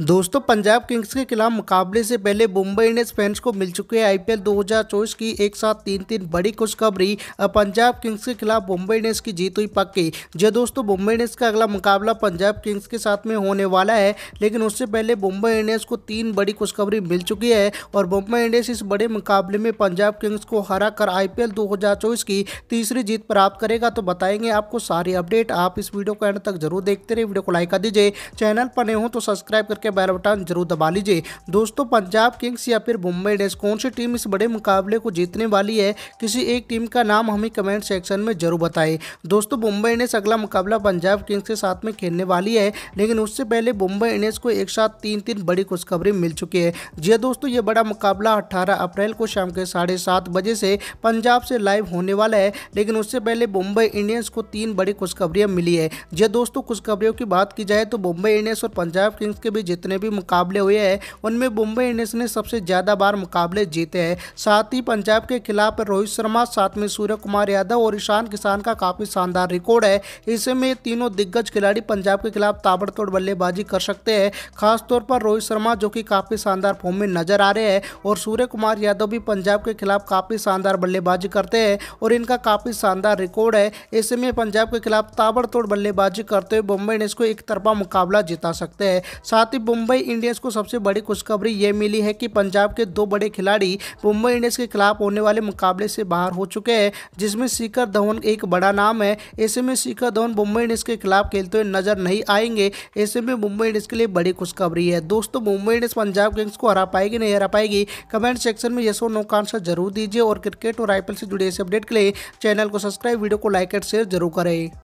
दोस्तों पंजाब किंग्स के खिलाफ मुकाबले से पहले मुंबई इंडियंस फैंस को मिल चुके हैं आईपीएल 2024 की एक साथ तीन तीन बड़ी खुशखबरी पंजाब किंग्स के खिलाफ मुंबई इंडियंस की जीत हुई पक्की जो दोस्तों मुंबई इंडियंस का अगला मुकाबला पंजाब किंग्स के साथ में होने वाला है लेकिन उससे पहले मुंबई इंडियंस को तीन बड़ी खुशखबरी मिल चुकी है और मुंबई इंडियंस इस बड़े मुकाबले में पंजाब किंग्स को हरा कर आई पी की तीसरी जीत प्राप्त करेगा तो बताएंगे आपको सारी अपडेट आप इस वीडियो को एंड तक जरूर देखते रहे वीडियो को लाइक कर दीजिए चैनल पर नहीं हो तो सब्सक्राइब करके के बैल बटन जरूर दबा लीजिए दोस्तों पंजाब किंग्स या फिर मुंबई इंडियंस कौन सी टीम इस बड़े मुकाबले को जीतने वाली है किसी एक टीम का नाम हमें कमेंट सेक्शन में जरूर बताएं दोस्तों मुंबई इंडियंस अगला मुकाबला पंजाब किंग्स के साथ में खेलने वाली है लेकिन उससे पहले मुंबई इंडियंस को एक साथ तीन तीन बड़ी खुशखबरी मिल चुकी है जी हाँ दोस्तों ये बड़ा मुकाबला अट्ठारह अप्रैल को शाम के साढ़े बजे से पंजाब से लाइव होने वाला है लेकिन उससे पहले मुंबई इंडियंस को तीन बड़ी खुशखबरियाँ मिली है जी हाँ दोस्तों खुशखबरियों की बात की जाए तो मुंबई इंडियंस और पंजाब किंग्स के बीच जितने भी मुकाबले हुए हैं उनमें मुंबई इंडियंस ने सबसे ज़्यादा बार मुकाबले जीते हैं साथ ही पंजाब के खिलाफ रोहित शर्मा साथ में सूर्य कुमार यादव और ईशान किसान का काफ़ी शानदार रिकॉर्ड है इसे में तीनों दिग्गज खिलाड़ी पंजाब के खिलाफ ताबड़तोड़ बल्लेबाजी कर सकते हैं खासतौर पर रोहित शर्मा जो कि काफ़ी शानदार फॉर्म में नजर आ रहे हैं और सूर्य कुमार यादव भी पंजाब के खिलाफ काफ़ी शानदार बल्लेबाजी करते हैं और इनका काफ़ी शानदार रिकॉर्ड है ऐसे में पंजाब के खिलाफ ताबड़तोड़ बल्लेबाजी करते हुए मुंबई इंडियंस को एक तरफा मुकाबला जिता सकते हैं साथ ही मुंबई इंडियंस को सबसे बड़ी खुशखबरी यह मिली है कि पंजाब के दो बड़े खिलाड़ी मुंबई इंडियंस के खिलाफ होने वाले मुकाबले से बाहर हो चुके हैं जिसमें शिखर धवन एक बड़ा नाम है ऐसे में शिखर धवन मुंबई इंडियंस के खिलाफ खेलते हुए नजर नहीं आएंगे ऐसे में मुंबई इंडियंस के लिए बड़ी खुशखबरी है दोस्तों मुंबई इंडियंस पंजाब किंग्स को हरा पाएगी नहीं हरा पाएगी कमेंट सेक्शन में यशो नो का आंसर जरूर दीजिए और क्रिकेट और आईपीएल से जुड़े ऐसे अपडेट के लिए चैनल को सब्सक्राइब वीडियो को लाइक एंड शेयर जरूर करें